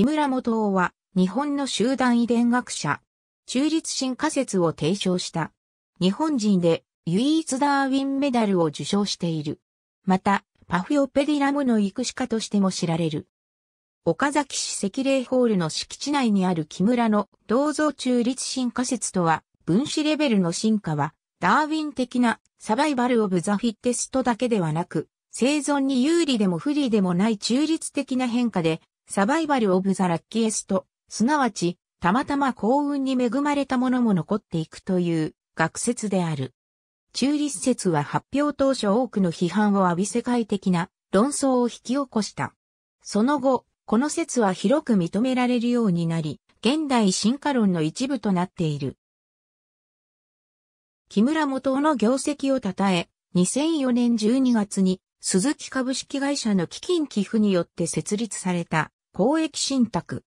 木村元夫は日本の集団遺伝学者、中立進化説を提唱した。日本人で唯一ダーウィンメダルを受賞している。また、パフィオペディラムの育種家としても知られる。岡崎市赤霊ホールの敷地内にある木村の銅像中立進化説とは、分子レベルの進化は、ダーウィン的なサバイバルオブザフィッテストだけではなく、生存に有利でも不利でもない中立的な変化でサバイバル・オブ・ザ・ラッキエスト、すなわち、たまたま幸運に恵まれたものも残っていくという学説である。中立説は発表当初多くの批判を浴び世界的な論争を引き起こした。その後、この説は広く認められるようになり、現代進化論の一部となっている。木村元の業績を称え、2004年12月に鈴木株式会社の基金寄付によって設立された公益信託。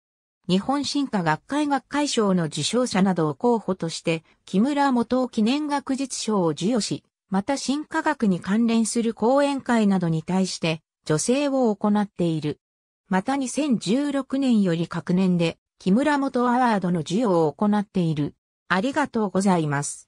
日本進化学会学会賞の受賞者などを候補として、木村元記念学術賞を授与し、また進化学に関連する講演会などに対して、助成を行っている。また2016年より各年で、木村元アワードの授与を行っている。ありがとうございます。